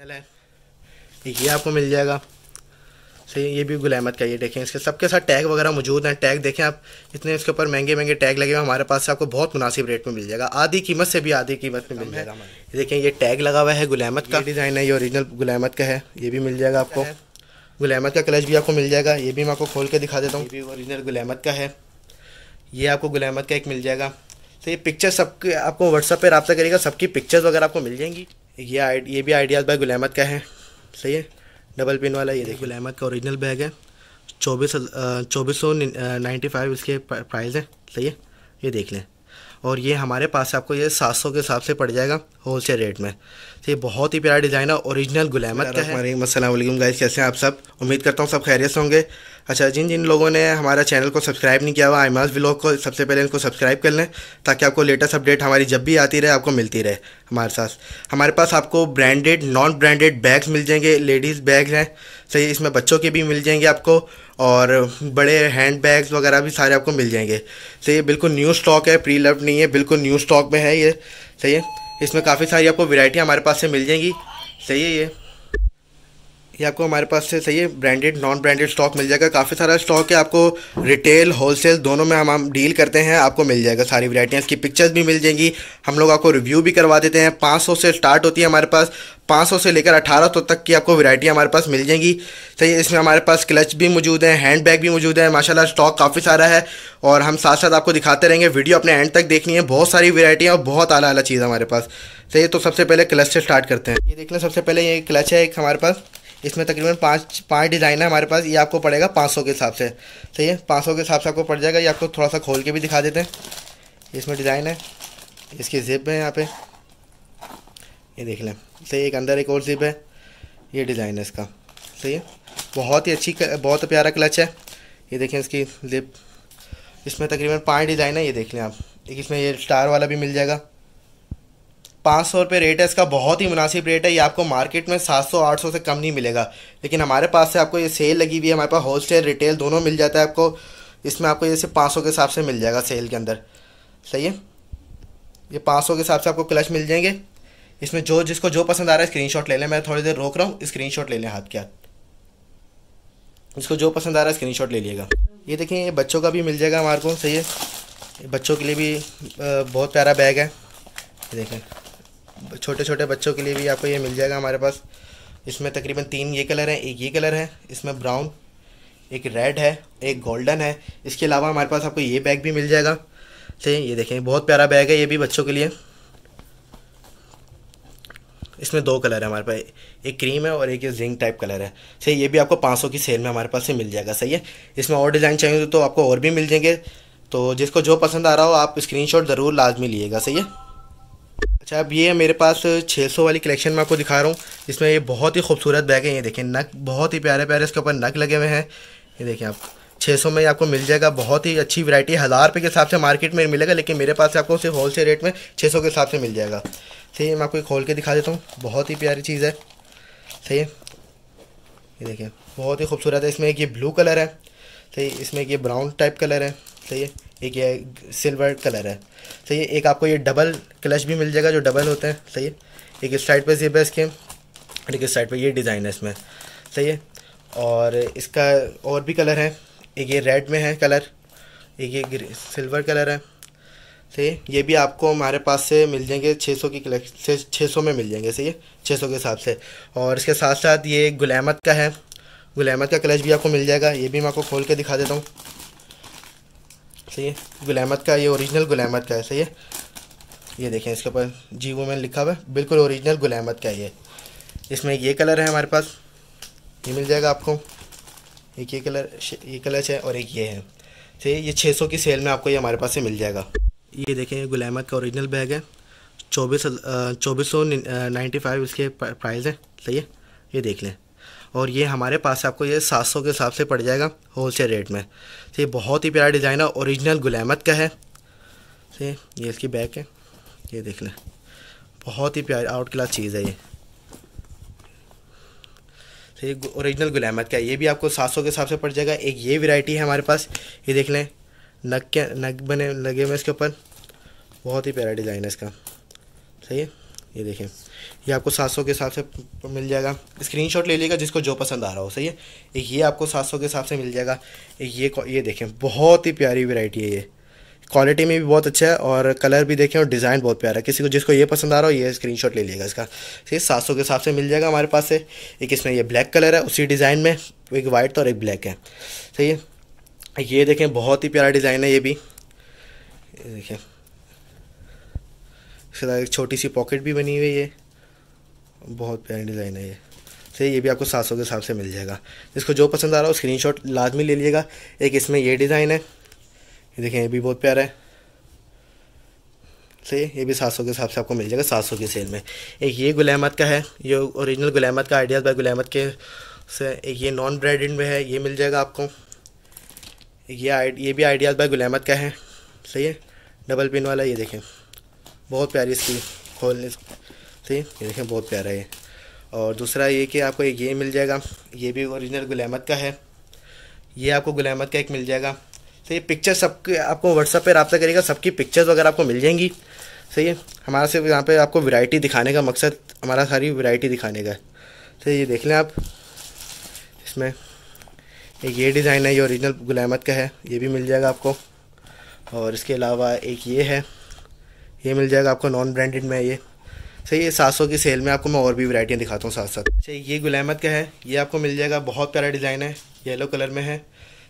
नल है ये आपको मिल जाएगा सही ये भी गुलामत का ये देखें इसके सबके साथ टैग वगैरह मौजूद हैं टैग देखें आप इतने इसके ऊपर महंगे महंगे टैग लगे हुए हमारे पास से आपको बहुत मुनासिब रेट में मिल जाएगा आधी कीमत से भी आधी कीमत में मिल जाएगा देखें ये टैग लगा हुआ है गुलामत का डिज़ाइन है ये ओरिजिनल गुलामत का है ये भी मिल जाएगा आपको गुलामत का क्लच भी आपको मिल जाएगा ये भी मैं आपको खोल के दिखा देता हूँ ये भी ओरिजिनल गुलामत का है ये आपको गुलामत का एक मिल जाएगा तो ये पिक्चर सबके आपको व्हाट्सअप पर रबा करेगा सबकी पिक्चर्स वगैरह आपको मिल जाएंगी ये ये भी आइडियाज़ भाई गुलामत का है सही है डबल पिन वाला ये देखिए गुलामत का ओरिजिनल बैग है चौबीस चौबीस सौ नाइन्टी फाइव इसके प्राइस है सही है ये देख लें और ये हमारे पास आपको ये सात सौ के हिसाब से पड़ जाएगा होल सेल रेट में तो ये बहुत ही प्यारा डिज़ाइन है ओरिजिनल गुलामत का है असलम गाइस कैसे हैं आप सब उम्मीद करता हूँ सब खैरियत होंगे अच्छा जिन जिन लोगों ने हमारा चैनल को सब्सक्राइब नहीं किया हुआ आईमास ब्लॉग को सबसे पहले इनको सब्सक्राइब कर लें ताकि आपको लेटेस्ट अपडेट हमारी जब भी आती रहे आपको मिलती रहे हमारे साथ हमारे पास आपको ब्रांडेड नॉन ब्रांडेड बैग्स मिल जाएंगे लेडीज़ बैग्स हैं सही इसमें बच्चों के भी मिल जाएंगे आपको और बड़े हैंड बैग्स वगैरह भी सारे आपको मिल जाएंगे सही बिल्कुल न्यू स्टॉक है प्री लव नहीं है बिल्कुल न्यू स्टॉक में है ये सही है इसमें काफ़ी सारी आपको वेराइटी हमारे पास से मिल जाएंगी सही है ये ये आपको हमारे पास से सही है ब्रांडेड नॉन ब्रांडेड स्टॉक मिल जाएगा काफ़ी सारा स्टॉक है आपको रिटेल होलसेल दोनों में हम हम डील करते हैं आपको मिल जाएगा सारी वरायटियाँ इसकी पिक्चर्स भी मिल जाएंगी हम लोग आपको रिव्यू भी करवा देते हैं 500 से स्टार्ट होती है हमारे पास 500 से लेकर 1800 तक की आपको वरायटियाँ हमारे पास मिल जाएंगी सही इसमें हमारे पास क्लच भी मौजूद है हैंड बैग भी मौजूद है माशाला स्टॉक काफ़ी सारा है और हम साथ साथ आपको दिखाते रहेंगे वीडियो अपने एंड तक देखनी है बहुत सारी वरायटियाँ और बहुत आला आला चीज़ हमारे पास सही तो सबसे पहले क्लच से स्टार्ट करते हैं ये देख लें सबसे पहले ये क्लच है एक हमारे पास इसमें तकरीबन पाँच पाँच डिज़ाइन है हमारे पास ये आपको पड़ेगा पाँच सौ के हिसाब से सही है पाँच सौ के हिसाब से आपको पड़ जाएगा ये आपको थोड़ा सा खोल के भी दिखा देते हैं इसमें डिज़ाइन है इसकी जिप है यहाँ पे ये देख लें सही एक अंदर एक और जिप है ये डिज़ाइन है इसका सही है बहुत ही अच्छी बहुत प्यारा क्लच है ये देखें इसकी जिप इसमें तकरीबन पाँच डिज़ाइन है ये देख लें आप एक इसमें ये स्टार वाला भी मिल जाएगा पाँच सौ रुपये रेट है इसका बहुत ही मुनासिब रेट है ये आपको मार्केट में सात सौ आठ सौ से कम नहीं मिलेगा लेकिन हमारे पास से आपको ये सेल लगी हुई है हमारे पास होलसेल रिटेल दोनों मिल जाता है आपको इसमें आपको ये सिर्फ पाँच सौ के हिसाब से मिल जाएगा सेल के अंदर सही है ये पाँच सौ के हिसाब से आपको क्लच मिल जाएंगे इसमें जो जिसको जो पसंद आ रहा है शॉट ले लें मैं थोड़ी देर रोक रहा हूँ शॉट ले लें हाथ के हाथ इसको जो पसंद आ रहा है शॉट ले लीजिएगा ये देखें ये बच्चों का भी मिल जाएगा हमारे को सही है बच्चों के लिए भी बहुत प्यारा बैग है देखें छोटे छोटे बच्चों के लिए भी आपको ये मिल जाएगा हमारे पास इसमें तकरीबन तीन ये कलर हैं एक ये कलर है इसमें ब्राउन एक रेड है एक गोल्डन है इसके अलावा हमारे पास आपको ये बैग भी मिल जाएगा सही ये देखें बहुत प्यारा बैग है ये भी बच्चों के लिए इसमें दो कलर है हमारे पास एक क्रीम है और एक ये जिंक टाइप कलर है सही ये भी आपको 500 की सेल में हमारे पास से मिल जाएगा सही है इसमें और डिज़ाइन चाहिए तो आपको और भी मिल जाएंगे तो जिसको जो पसंद आ रहा हो आप स्क्रीनशॉट ज़रूर लाजमी लीजिएगा सही है अच्छा अब ये मेरे पास 600 वाली कलेक्शन में आपको दिखा रहा हूँ इसमें ये बहुत ही खूबसूरत बैग है ये देखें नक बहुत ही प्यारे प्यारे इसके ऊपर नक लगे हुए हैं ये देखें आप 600 में आपको मिल जाएगा बहुत ही अच्छी वैरायटी हज़ार रुपये के हिसाब से मार्केट में मिलेगा लेकिन मेरे पास आपको सिर्फ होल सेल रेट में सौ के हिसाब से मिल जाएगा सही है मैं आपको खोल के दिखा देता हूँ बहुत ही प्यारी चीज़ है सही है ये देखें बहुत ही खूबसूरत है इसमें एक ये ब्लू कलर है सही इसमें एक ये ब्राउन टाइप कलर है सही है एक ये सिल्वर कलर है सही है एक आपको ये डबल क्लच भी मिल जाएगा जो डबल होते हैं सही है एक इस साइड पर जेब है इसके और एक इस साइड पर ये डिज़ाइन है इसमें सही है और इसका और भी कलर है एक ये रेड में है कलर एक ये सिल्वर कलर है सही ये भी आपको हमारे पास से मिल जाएंगे 600 की कलेक्शन छः सौ में मिल जाएंगे सही है सौ के हिसाब से और इसके साथ साथ ये गुलामत का है गुलामत का क्लच भी आपको मिल जाएगा ये भी मैं आपको खोल के दिखा देता हूँ सही है गुल अहमद का ये ओरिजिनल गुल अहमद का है सही है ये देखें इसके ऊपर जी वूमेन लिखा हुआ है बिल्कुल ओरिजिनल गुल अहमद का ये इसमें ये कलर है हमारे पास ये मिल जाएगा आपको एक ये कलर ये कलर है और एक ये है सही ये सौ की सेल में आपको ये हमारे पास से मिल जाएगा ये देखें गुल अहमद का ओरिजिनल बैग है चौबीस चौबीस सौ नाइन्टी फाइव इसके प्राइस है सही है ये देख लें और ये हमारे पास आपको ये सात सौ के हिसाब से पड़ जाएगा होलसेल रेट में तो ये बहुत ही प्यारा डिज़ाइन है ओरिजिनल गुलामत का है तो ये इसकी बैक है ये देख लें बहुत ही प्यारी आउट क्लास चीज़ है ये तो ये ओरिजिनल गुलामत का है ये भी आपको सात सौ के हिसाब से पड़ जाएगा एक ये वैरायटी है हमारे पास ये देख लें नग के नग बने लगे हुए इसके ऊपर बहुत ही प्यारा डिज़ाइन है इसका सही है ये देखें ये आपको सात सौ के हिसाब से मिल जाएगा स्क्रीनशॉट ले लीजिएगा जिसको जो पसंद आ रहा हो सही है एक ये आपको सात सौ के हिसाब से मिल जाएगा एक ये ये देखें बहुत ही प्यारी वेराइटी है ये क्वालिटी में भी बहुत अच्छा है और कलर भी देखें और डिज़ाइन बहुत प्यारा है किसी को जिसको ये पसंद आ रहा हो ये स्क्रीनशॉट ले लीजिएगा इसका सही सात सौ के हिसाब से मिल जाएगा हमारे पास से एक इसमें ये ब्लैक कलर है उसी डिज़ाइन में एक वाइट और एक ब्लैक है सही है ये देखें बहुत ही प्यारा डिज़ाइन है ये भी देखें फिर एक छोटी सी पॉकेट भी बनी हुई है बहुत प्यारी डिज़ाइन है ये सही ये भी आपको सात सौ के हिसाब से मिल जाएगा जिसको जो पसंद आ रहा हो स्क्रीन शॉट लाजमी ले लीजिएगा एक इसमें ये डिज़ाइन है ये देखें ये भी बहुत प्यारा है से ये भी सात सौ के हिसाब से आपको मिल जाएगा सात सौ की सेल में एक ये गुलामत का है ये ओरिजिनल गुलामत का आइडियाज़ बाय गुलामत के से एक ये नॉन ब्रांडेड में है ये मिल जाएगा आपको ये ये भी आइडियाज़ बाय गुलामत का है सही है डबल पिन वाला ये देखें बहुत प्यारी इसकी खोलने से ये देखें बहुत प्यारा है और दूसरा ये कि आपको एक ये मिल जाएगा ये भी ओरिजिनल गुलामत का है ये आपको गुलामत का एक मिल जाएगा सही तो पिक्चर सबके आपको व्हाट्सअप पे रबता करेगा सबकी पिक्चर्स वगैरह आपको मिल जाएंगी सही तो है हमारा सिर्फ यहाँ पे आपको वैरायटी दिखाने का मकसद हमारा सारी वैरायटी दिखाने का सही तो ये देख लें आप इसमें एक ये डिज़ाइन है ये ओरिजिनल गुलामत का है ये भी मिल जाएगा आपको और इसके अलावा एक ये है ये मिल जाएगा आपको नॉन ब्रांडेड में ये सही है सात सौ की सेल में आपको मैं और भी वैराइटियाँ दिखाता हूँ साथ साथ सही ये गुलामत का है ये आपको मिल जाएगा बहुत प्यारा डिज़ाइन है येलो कलर में है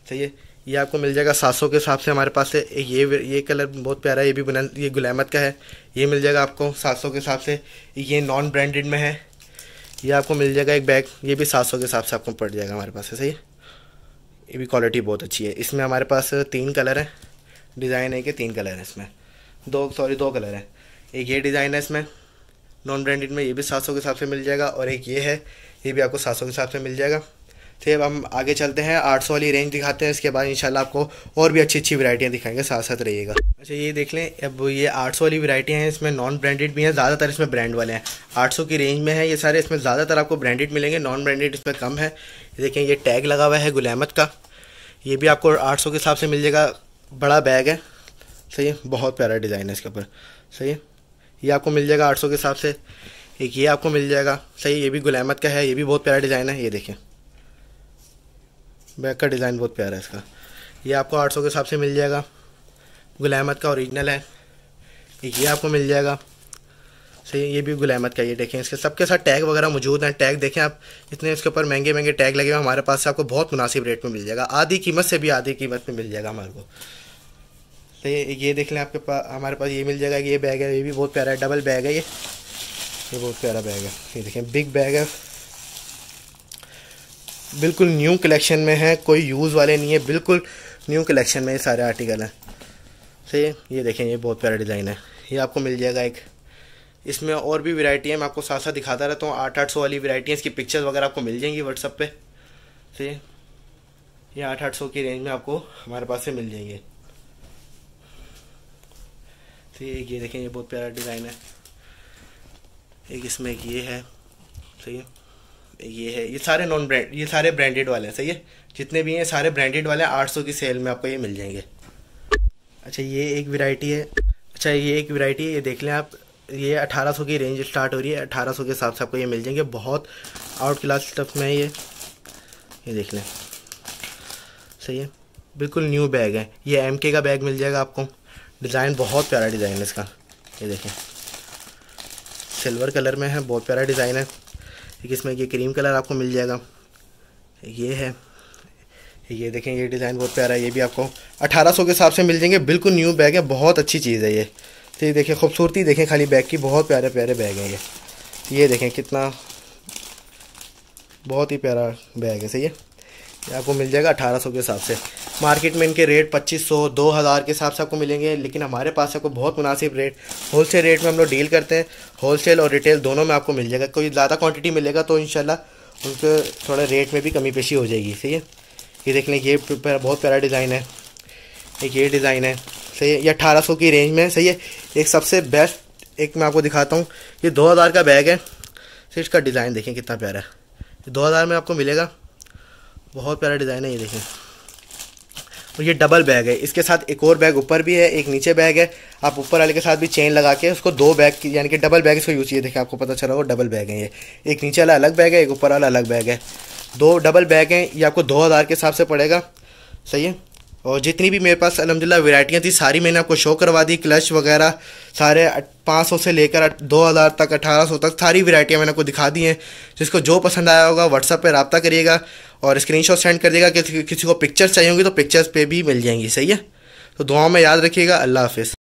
सही है ये आपको मिल जाएगा सात सौ के हिसाब से हमारे पास है ये ये कलर बहुत प्यारा है ये भी बना ये गुलामत का है ये मिल जाएगा आपको सात सौ के हिसाब से ये नॉन ब्रांडेड में है ये आपको मिल जाएगा एक बैग ये भी सात सौ के हिसाब से आपको पड़ जाएगा हमारे पास है सही ये भी क्वालिटी बहुत अच्छी है इसमें हमारे पास तीन कलर है डिज़ाइन है कि तीन कलर है इसमें दो सॉरी दो कलर है एक ये डिज़ाइन है इसमें नॉन ब्रांडेड में ये भी सात सौ के हिसाब से मिल जाएगा और एक ये है ये भी आपको सात सौ के हिसाब से मिल जाएगा फिर तो हम आगे चलते हैं आठ सौ वाली रेंज दिखाते हैं इसके बाद इंशाल्लाह आपको और भी अच्छी अच्छी वरायटियाँ दिखाएंगे साथ साथ रहिएगा अच्छा ये देख लें अब ये आठ सौ वाली वरायटियाँ हैं इसमें नॉन ब्रांडेड भी हैं ज़्यादातर इसमें ब्रांड वाले हैं आठ सौ की रेंज में है ये सारे इसमें ज़्यादातर आपको ब्रांडेड मिलेंगे नॉन ब्रांडेड इसमें कम है देखें ये टैग लगा हुआ है गुलामत का ये भी आपको आठ सौ के हिसाब से मिल जाएगा बड़ा बैग है सही है बहुत प्यारा डिज़ाइन है इसके ऊपर सही है ये आपको मिल जाएगा आठ सौ के हिसाब से एक ये आपको मिल जाएगा सही ये भी गुलामत का है ये भी बहुत प्यारा डिज़ाइन है ये देखें बैक का डिज़ाइन बहुत प्यारा है इसका ये आपको आठ सौ के हिसाब से मिल जाएगा गुलामत का ओरिजिनल है एक ये आपको मिल जाएगा सही ये भी गुलामत का ये देखें इसके सबके साथ टैग वगैरह मौजूद हैं टैग देखें आप इतने इसके ऊपर महंगे महंगे टैग लगे हुए हमारे पास से आपको बहुत मुनासिब रेट में मिल जाएगा आधी कीमत से भी आधी कीमत में मिल जाएगा हमारे को तो ये ये देख लें आपके पास हमारे पास ये मिल जाएगा कि ये बैग है ये भी बहुत प्यारा है डबल बैग है ये ये बहुत प्यारा बैग है ये देखें बिग बैग है बिल्कुल न्यू कलेक्शन में है कोई यूज़ वाले नहीं है बिल्कुल न्यू कलेक्शन में ये सारे आर्टिकल हैं तो ये देखें ये बहुत प्यारा डिज़ाइन है ये आपको मिल जाएगा एक इसमें और भी वेराइटी है मैं आपको साथ साथ दिखाता रहता हूँ आठ आठ सौ वाली वेराइटी इसकी पिक्चर्स वगैरह आपको मिल जाएंगी व्हाट्सअप पे से तो ये आठ आठ सौ की रेंज में आपको हमारे पास से मिल जाएंगे तो एक ये देखें ये बहुत प्यारा डिज़ाइन है एक इसमें एक ये है सही है एक ये है ये सारे नॉन ब्रांड ये सारे ब्रांडेड वाले हैं सही है जितने भी हैं सारे ब्रांडेड वाले हैं आठ सौ की सेल में आपको ये मिल जाएंगे अच्छा ये एक वेराइटी है अच्छा ये एक वेराइटी है ये देख लें आप ये अठारह सौ की रेंज स्टार्ट हो रही है अठारह सौ के हिसाब से आपको ये मिल जाएंगे बहुत आउट क्लास स्टफ में है ये ये देख लें सही है बिल्कुल न्यू बैग है ये एम के का बैग मिल जाएगा आपको डिज़ाइन बहुत प्यारा डिज़ाइन है इसका ये देखें सिल्वर कलर में है बहुत प्यारा डिज़ाइन है एक इसमें ये क्रीम कलर आपको मिल जाएगा ये है ये देखें ये डिज़ाइन बहुत प्यारा है ये भी आपको 1800 के हिसाब से मिल जाएंगे बिल्कुल न्यू बैग है बहुत अच्छी चीज़ है ये तो ये देखें खूबसूरती देखें खाली बैग की बहुत प्यारे प्यारे बैग हैं ये तो ये देखें कितना बहुत ही प्यारा बैग है सही है ये आपको मिल जाएगा अठारह सौ के हिसाब से मार्केट में इनके रेट 2500 2000 के हिसाब से आपको मिलेंगे लेकिन हमारे पास आपको बहुत मुनासिब रेट होलसेल रेट में हम लोग डील करते हैं होलसेल और रिटेल दोनों में आपको मिल जाएगा कोई ज़्यादा क्वांटिटी मिलेगा तो इन उनके थोड़े रेट में भी कमी पेशी हो जाएगी सही है ये देख लें ये बहुत प्यारा डिज़ाइन है एक ये डिज़ाइन है सही है ये अट्ठारह की रेंज में सही है एक सबसे बेस्ट एक मैं आपको दिखाता हूँ ये दो हज़ार का बैग है सिर्फ इसका डिज़ाइन देखें कितना प्यारा है दो हज़ार में आपको मिलेगा बहुत प्यारा डिज़ाइन है ये देखें और ये डबल बैग है इसके साथ एक और बैग ऊपर भी है एक नीचे बैग है आप ऊपर वाले के साथ भी चेन लगा के उसको दो बैग यानी कि डबल बैग इसको यूज़ किए देखिए आपको पता चला होगा डबल बैग है ये एक नीचे वाला अलग बैग है एक ऊपर वाला अलग बैग है दो डबल बैग हैं ये आपको दो हज़ार के हिसाब से पड़ेगा सही है और जितनी भी मेरे पास अलहमदिल्ला वेराइटियाँ थी सारी मैंने आपको शो करवा दी क्लच वगैरह सारे पाँच सौ से लेकर दो हज़ार तक अठारह सौ तक सारी वेराइटियाँ मैंने आपको दिखा दी हैं जिसको जो पसंद आया होगा व्हाट्सअप पर रबता करिएगा और स्क्रीनशॉट सेंड कर देगा किसी किसी को पिक्चर्स चाहिए होंगी तो पिक्चर्स पे भी मिल जाएंगी सही है तो दुआओं में याद रखिएगा अल्लाह हाफिज़